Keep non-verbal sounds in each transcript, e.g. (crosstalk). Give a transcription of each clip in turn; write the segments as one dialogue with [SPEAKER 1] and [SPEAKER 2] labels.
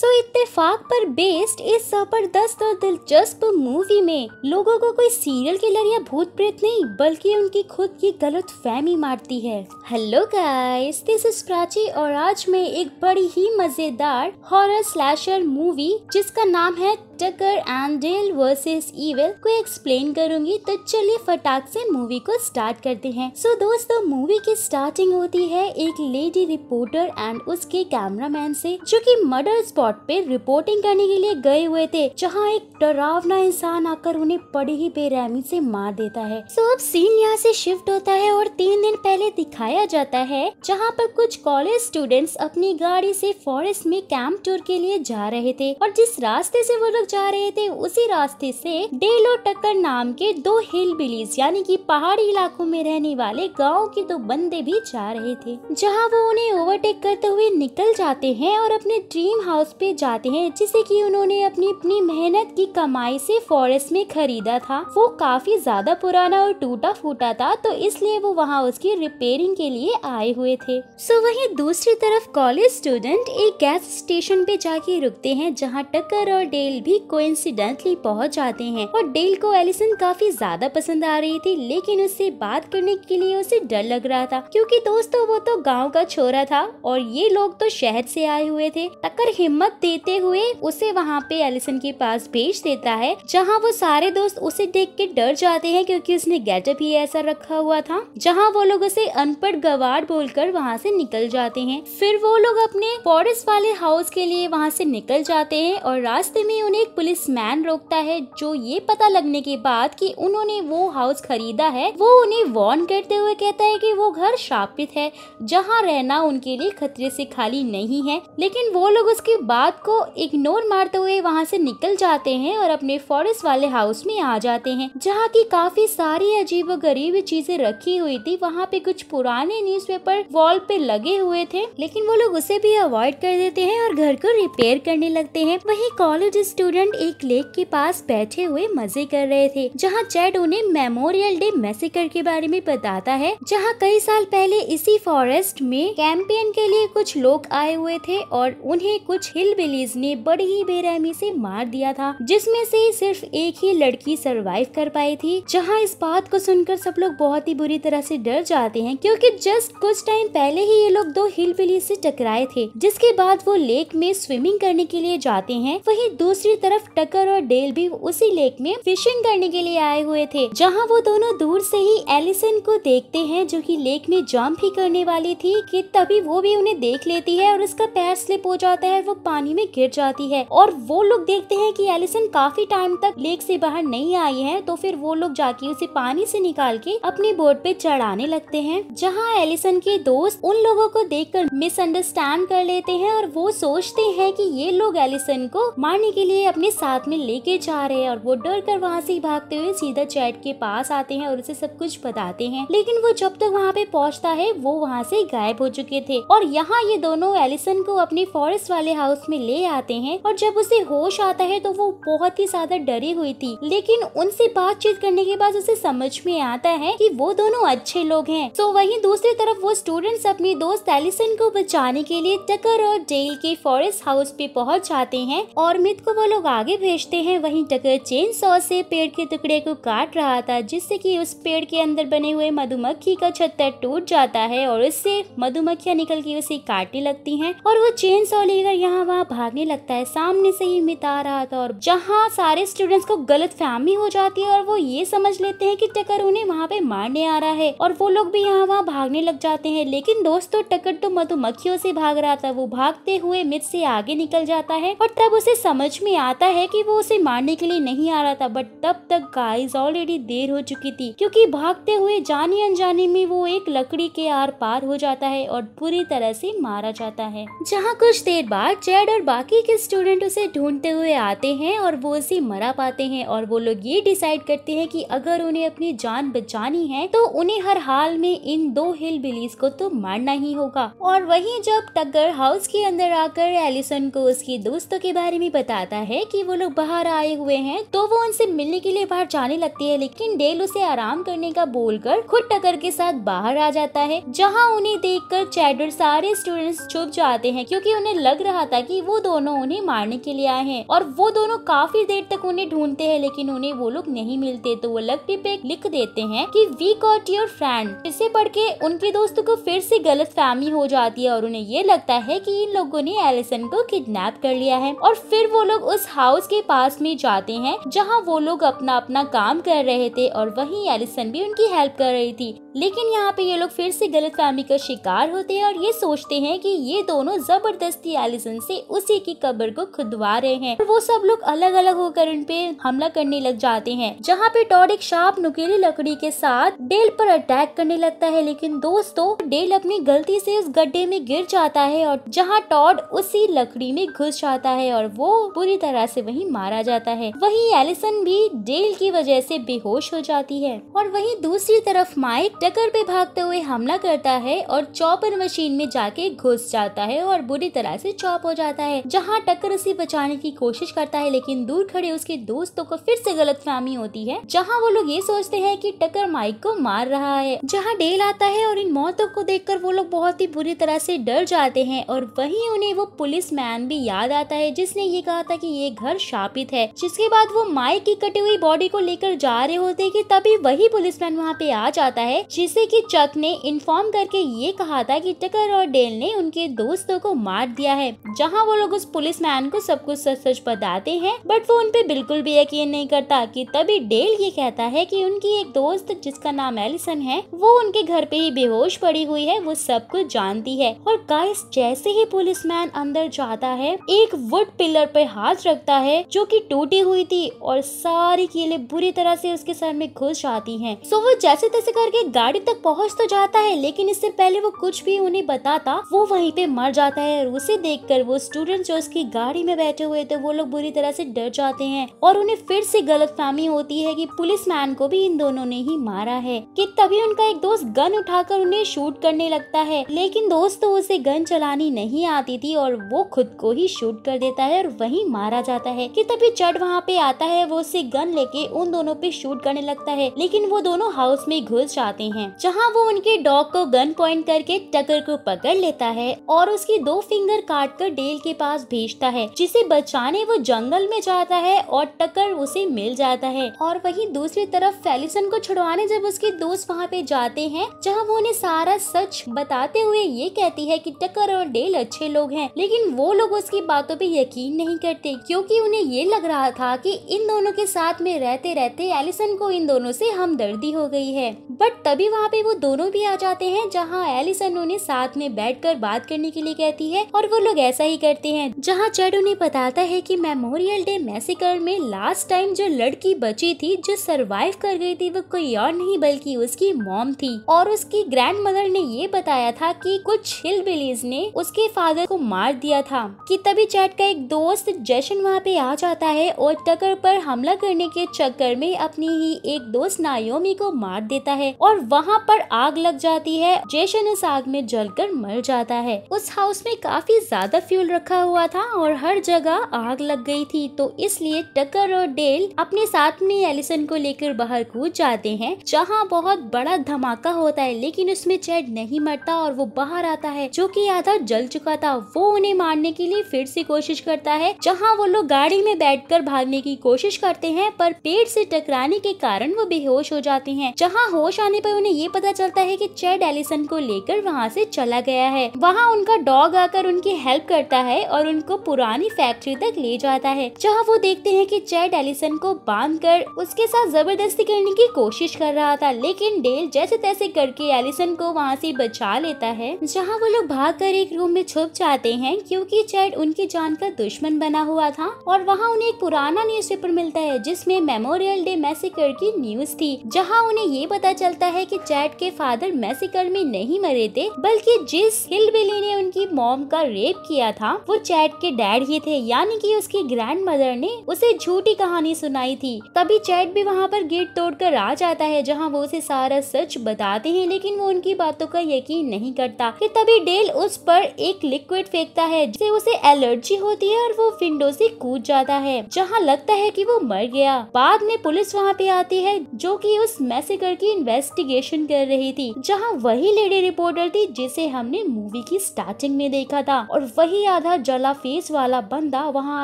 [SPEAKER 1] सो इत्तेफाक पर बेस्ड इस जबरदस्त और दिलचस्प मूवी में लोगों को कोई सीरियल किलर या भूत प्रेत नहीं बल्कि उनकी खुद की गलत फहमी मारती है hello guys this is Prachi और आज मैं एक बड़ी ही मजेदार हॉरर स्लैशर मूवी जिसका नाम है Tucker and Dale versus evil को एक्सप्लेन करूंगी तो चलिए फटाक से मूवी को स्टार्ट करते हैं सो so, दोस्तों मूवी की स्टार्टिंग होती है एक लेडी रिपोर्टर एंड उसके कैमरामैन से जो कि मर्डर स्पॉट स्पॉट पे रिपोर्टिंग करने के लिए गए हुए थे जहाँ एक डरावना इंसान आकर उन्हें बड़ी ही बेरहमी से मार देता है सब सीन यहाँ से शिफ्ट होता है और तीन दिन दिखाया जाता है जहाँ पर कुछ कॉलेज स्टूडेंट्स अपनी गाड़ी से फॉरेस्ट में कैंप टूर के लिए जा रहे थे और जिस रास्ते से वो लोग जा रहे थे उसी रास्ते से डेलो टक्कर नाम के दो हिल बिलीज यानी कि पहाड़ी इलाकों में रहने वाले गाँव के दो बंदे भी जा रहे थे जहाँ वो उन्हें ओवरटेक करते हुए निकल जाते हैं और अपने ड्रीम हाउस पे जाते हैं जिसे की उन्होंने अपनी अपनी मेहनत की कमाई से फॉरेस्ट में खरीदा था वो काफी ज्यादा पुराना और टूटा फूटा था तो इसलिए वो वहाँ उसकी रिपेयर रिपेयरिंग के लिए आए हुए थे सो वहीं दूसरी तरफ कॉलेज स्टूडेंट एक गैस स्टेशन पे जाके रुकते हैं जहाँ टक्कर और डेल भी कोइंसिडेंटली पहुँच जाते हैं और डेल को एलिसन काफी ज्यादा पसंद आ रही थी लेकिन उससे बात करने के लिए उसे डर लग रहा था क्यूँकी दोस्तों वो तो गाँव का छोरा था और ये लोग तो शहर से आए हुए थे टक्कर हिम्मत देते हुए उसे वहाँ पे एलिसन के पास भेज देता है जहाँ वो सारे दोस्त उसे देख के डर जाते हैं क्योंकि उसने गेटअप ही ऐसा रखा हुआ था जहाँ वो लोग उसे अनपढ़ गवार बोलकर वहाँ से निकल जाते हैं फिर वो लोग अपने फॉरेस्ट वाले हाउस के लिए वहाँ से निकल जाते हैं और रास्ते में उन्हें एक पुलिस मैन रोकता है जो ये पता लगने के बाद कि उन्होंने वो हाउस खरीदा है वो उन्हें वार्न करते हुए कहता है की वो घर शापित है जहाँ रहना उनके लिए खतरे ऐसी खाली नहीं है लेकिन वो लोग उसकी बात को इग्नोर मारते हुए वहाँ से निकल जाते हैं और अपने फॉरेस्ट वाले हाउस में आ जाते हैं जहाँ की काफी सारी अजीब गरीब चीजें रखी हुई थी वहाँ पे कुछ पुराने न्यूज़पेपर वॉल पे लगे हुए थे लेकिन वो लोग उसे भी अवॉइड कर देते हैं और घर को रिपेयर करने लगते हैं वही कॉलेज स्टूडेंट एक लेक के पास बैठे हुए मजे कर रहे थे जहाँ चैट उन्हें मेमोरियल डे मैसेकर के बारे में बताता है जहाँ कई साल पहले इसी फॉरेस्ट में कैंपेन के लिए कुछ लोग आए हुए थे और उन्हें कुछ हिल ने बड़ी ही बेरहमी से मार दिया था जिसमें से सिर्फ एक ही लड़की सरवाइव कर पाई थी जहाँ इस बात को सुनकर सब लोग बहुत ही बुरी तरह से डर जाते हैं हैं क्योंकि जस्ट कुछ टाइम पहले ही ये लोग दो हिल बिली से टकराए थे जिसके बाद वो लेक में स्विमिंग करने के लिए जाते हैं वहीं दूसरी तरफ टकर और डेल भी उसी लेक में फिशिंग करने के लिए आए हुए थे जहाँ वो दोनों दूर से ही एलिसन को देखते हैं जो की लेक में जम्प ही करने वाली थी की तभी वो भी उन्हें देख लेती है और उसका पैर स्लिप हो जाता है वो पानी में गिर जाती है और वो लोग देखते हैं की एलिसन काफी टाइम तक लेक से बाहर नहीं आई है तो फिर वो लोग जाके उसे पानी से निकाल के अपनी बोर्ड पे चढ़ाने लगते हैं हैं जहां एलिसन के दोस्त उन लोगों को देखकर मिसअंडरस्टैंड कर लेते हैं और वो सोचते हैं कि ये लोग एलिसन को मारने के लिए अपने साथ में लेके जा रहे हैं और वो डर कर वहाँ से भागते हुए सीधा चैट के पास आते हैं और उसे सब कुछ बताते हैं लेकिन वो जब तक वहाँ पे पहुँचता है वो वहाँ से गायब हो चुके थे और यहाँ ये दोनों एलिसन को अपने फॉरेस्ट वाले हाउस में ले आते हैं और जब उसे होश आता है तो वो बहुत ही ज्यादा डरी हुई थी लेकिन उनसे बातचीत करने के बाद उसे समझ में आता है कि वो दोनों अच्छे लोग हैं सो तो वहीं दूसरी तरफ वो स्टूडेंट्स अपनी दोस्त एलिसन को बचाने के लिए टकर और डेल के फॉरेस्ट हाउस पे पहुंच जाते हैं और मित को वो लोग आगे भेजते हैं वहीं टकर चेन सॉ से पेड़ के टुकड़े को काट रहा था जिससे कि उस पेड़ के अंदर बने हुए मधुमक्खी का छत्तर टूट जाता है और उससे मधुमक्खियाँ निकल के उसे काटने लगती है और वो चेन सॉ लेकर यहाँ वहाँ भागने लगता है सामने से ही मित आ रहा था और जहाँ सारे स्टूडेंट्स को गलत फहमी हो जाती है और वो ये समझ लेते हैं की टकर उन्हें वहाँ पे मारने आ रहा है और वो लोग भी यहाँ यहाँ वहाँ भागने लग जाते हैं लेकिन दोस्तों टकट तो मधुमक्खियों से भाग रहा था वो भागते हुए मित से आगे निकल जाता है और तब उसे समझ में आता है कि वो उसे मारने के लिए नहीं आ रहा था बट तब तक गाइस ऑलरेडी देर हो चुकी थी क्योंकि भागते हुए जाने अनजाने में वो एक लकड़ी के आर पार हो जाता है और पूरी तरह से मारा जाता है जहाँ कुछ देर बाद जेड और बाकी के स्टूडेंट उसे ढूंढते हुए आते हैं और वो उसे मरा पाते हैं और वो लोग ये डिसाइड करते हैं की अगर उन्हें अपनी जान बचानी है तो उन्हें हर हाल में इन दो हिल बिलीज को तो मारना ही होगा और वहीं जब टगर हाउस के अंदर आकर एलिसन को उसके दोस्तों के बारे में बताता है कि वो लोग बाहर आए हुए हैं तो वो उनसे मिलने के लिए बाहर जाने लगती है लेकिन डेल उसे आराम करने का बोलकर खुद टक्कर के साथ बाहर आ जाता है जहाँ उन्हें देख कर चैडर सारे स्टूडेंट्स छुप जाते हैं क्यूँकी उन्हें लग रहा था की वो दोनों उन्हें मारने के लिए आए हैं और वो दोनों काफी देर तक उन्हें ढूंढते हैं लेकिन उन्हें वो लोग नहीं मिलते तो वो लकड़ी पे लिख देते हैं कि वी कॉट योर फ्रेंड इसे पढ़ के उनके दोस्तों को फिर से गलत फहमी हो जाती है और उन्हें ये लगता है कि इन लोगों ने एलिसन को किडनैप कर लिया है और फिर वो लोग उस हाउस के पास में जाते हैं जहाँ वो लोग अपना अपना काम कर रहे थे और वही एलिसन भी उनकी हेल्प कर रही थी लेकिन यहाँ पे ये लोग फिर से गलत फहमी का शिकार होते हैं और ये सोचते हैं कि ये दोनों जबरदस्ती एलिसन से उसी की कब्र को खुदवा रहे हैं और वो सब लोग अलग अलग होकर उनपे हमला करने लग जाते हैं जहाँ पे टॉड एक शार्प नुकीली लकड़ी के साथ डेल पर अटैक करने लगता करता है लेकिन दोस्तों डेल अपनी गलती से उस गड्ढे में गिर जाता है और जहाँ टॉड उसी लकड़ी में घुस जाता है और वो बुरी तरह से वहीं मारा जाता है वहीं एलिसन भी डेल की वजह से बेहोश हो जाती है और वहीं दूसरी तरफ माइक टकर पे भागते हुए हमला करता है और चॉपर मशीन में जाके घुस जाता है और बुरी तरह से चॉप हो जाता है जहाँ टक्कर उसे बचाने की कोशिश करता है लेकिन दूर खड़े उसके दोस्तों को फिर से गलत फहमी होती है जहाँ वो लोग ये सोचते हैं कि टक्कर माइक को मार रहा है जहाँ डेल जेल आता है और इन मौतों को देखकर वो लोग बहुत ही बुरी तरह से डर जाते हैं और वहीं उन्हें वो पुलिस मैन भी याद आता है जिसने ये कहा था कि ये घर शापित है जिसके बाद वो माइक की कटी हुई बॉडी को लेकर जा रहे होते कि तभी वही पुलिस मैन वहाँ पे आ जाता है जिसे कि चक ने इन्फॉर्म करके ये कहा था कि टकर और डेल ने उनके दोस्तों को मार दिया है जहाँ वो लोग उस पुलिस मैन को सब कुछ सच सच बताते हैं बट वो उनपे बिल्कुल भी यकीन नहीं करता की तभी डेल ये कहता है की उनकी एक दोस्त जिसका नाम एलिसन है वो उनके घर पे ही बेहोश पड़ी हुई है वो सब कुछ जानती है और गाइस जैसे ही पुलिसमैन अंदर जाता है एक वुड पिलर पे हाथ रखता है जो कि टूटी हुई थी और सारी कीले बुरी तरह से उसके सर में घुस जाती हैं। सो वो जैसे तैसे करके गाड़ी तक पहुंच तो जाता है लेकिन इससे पहले वो कुछ भी उन्हें बताता वो वही पे मर जाता है और उसे कर वो स्टूडेंट जो उसकी गाड़ी में बैठे हुए थे वो लोग बुरी तरह से डर जाते हैं और उन्हें फिर से गलत फहमी होती है की पुलिस मैन को भी इन दोनों ने ही मारा है की तभी उनका एक दोस्त गन उठाकर उन्हें शूट करने लगता है लेकिन दोस्तों उसे गन चलानी नहीं आती थी और वो खुद को ही शूट कर देता है और वहीं मारा जाता है कि तभी चट वहाँ पे आता है वो उसे गन लेके उन दोनों पे शूट करने लगता है लेकिन वो दोनों हाउस में घुस जाते हैं जहाँ वो उनके डॉग को गन पॉइंट करके टकर को पकड़ लेता है और उसकी दो फिंगर काट कर डेल के पास भेजता है जिसे बचाने वो जंगल में जाता है और टकर उसे मिल जाता है और वहीं दूसरी तरफ फेलिसन को छुड़वाने जब उसके दोस्त वहाँ पे जाते हैं हैं जहां वो उन्हें सारा सच बताते हुए ये कहती है कि टक्कर और डेल अच्छे लोग हैं लेकिन वो लोग उसकी बातों पे यकीन नहीं करते क्योंकि उन्हें ये लग रहा था कि इन दोनों के साथ में रहते रहते एलिसन को इन दोनों से हमदर्दी हो गई है बट तभी वहाँ पे वो दोनों भी आ जाते हैं जहाँ एलिसन उन्हें साथ में बैठ कर बात करने के लिए कहती है और वो लोग ऐसा ही करते हैं जहाँ चेड उन्हें बताता है की मेमोरियल डे मैसेकर में लास्ट टाइम जो लड़की बची थी जो सरवाइव कर गई थी वो कोई और नहीं बल्कि उसकी मॉम थी और उसकी ग्रैंड मदर ने ये बताया था कि कुछ हिल बिलीज ने उसके फादर को मार दिया था कि तभी चैट का एक दोस्त जैशन वहाँ पे आ जाता है और टकर पर हमला करने के चक्कर में अपनी ही एक दोस्त नायोमी को मार देता है और वहाँ पर आग लग जाती है जैशन इस आग में जल मर जाता है उस हाउस में काफी ज्यादा फ्यूल रखा हुआ था और हर जगह आग लग गई थी तो इसलिए टकर और डेल अपने साथ में एलिसन को लेकर बाहर कूद जाते हैं जहाँ बहुत बड़ा धमाका होता है लेकिन उसमें चैट नहीं मरता और वो बाहर आता है जो की आधा जल चुका था वो उन्हें मारने के लिए फिर से कोशिश करता है जहाँ वो लोग गाड़ी में बैठकर भागने की कोशिश करते हैं पर पेड़ से टकराने के कारण वो बेहोश हो जाते हैं जहाँ होश आने पर उन्हें ये पता चलता है की चैट एलिसन को लेकर वहाँ ऐसी चला गया है वहाँ उनका डॉग आकर उनकी हेल्प करता है और उनको पुरानी फैक्ट्री तक ले जाता है जहाँ वो देखते हैं कि चैट एलिसन को बांध कर उसके साथ जबरदस्ती करने की कोशिश कर रहा था लेकिन डेल जैसे तैसे से करके एलिसन को वहाँ से बचा लेता है जहाँ वो लोग भाग कर एक रूम में छुप जाते हैं क्योंकि चैट उनकी जान का दुश्मन बना हुआ था और वहाँ उन्हें एक पुराना पेपर मिलता है जिसमे मेमोरियल डे मैसेकर की न्यूज थी जहाँ उन्हें ये पता चलता है की चैट के फादर मैसेकर में नहीं मरे थे बल्कि जिस हिल बिली ने उनकी मॉम का रेप किया था वो चैट के डैड ही थे यानी कि उसकी ग्रैंड मदर ने उसे झूठी कहानी सुनाई थी तभी चैट भी वहाँ पर गेट तोड़कर आ जाता है जहाँ वो उसे सारा सच बता बताते हैं लेकिन वो उनकी बातों का यकीन नहीं करता कि तभी डेल उस पर एक लिक्विड फेंकता है जिससे उसे एलर्जी होती है और वो विंडो से कूद जाता है जहाँ लगता है कि वो मर गया बाद में पुलिस वहाँ पे आती है जो कि उस मैसेकर की इन्वेस्टिगेशन कर रही थी जहाँ वही लेडी रिपोर्टर थी जिसे हमने मूवी की स्टार्टिंग में देखा था और वही आधा जला फेस वाला बंदा वहाँ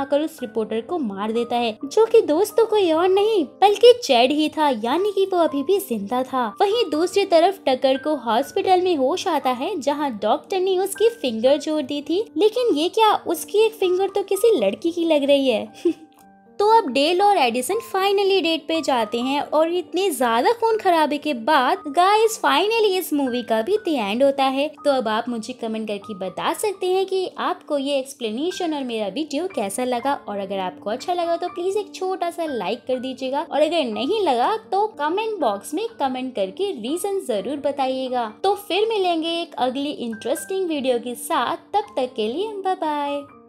[SPEAKER 1] आकर उस रिपोर्टर को मार देता है जो की दोस्तों कोई और नहीं बल्कि चैड ही था यानी कि वो अभी भी जिंदा था वहीं दूसरी तरफ तरफ टकर को हॉस्पिटल में होश आता है जहां डॉक्टर ने उसकी फिंगर जोड़ दी थी लेकिन ये क्या उसकी एक फिंगर तो किसी लड़की की लग रही है (laughs) तो अब डेल और एडिसन फाइनली डेट पे जाते हैं और इतने ज्यादा खून खराबे के बाद गाइस फाइनली इस मूवी का भी दी एंड होता है तो अब आप मुझे कमेंट करके बता सकते हैं कि आपको ये एक्सप्लेनेशन और मेरा वीडियो कैसा लगा और अगर आपको अच्छा लगा तो प्लीज एक छोटा सा लाइक कर दीजिएगा और अगर नहीं लगा तो कमेंट बॉक्स में कमेंट करके रीजन जरूर बताइएगा तो फिर मिलेंगे एक अगली इंटरेस्टिंग वीडियो के साथ तब तक के लिए बाय बाय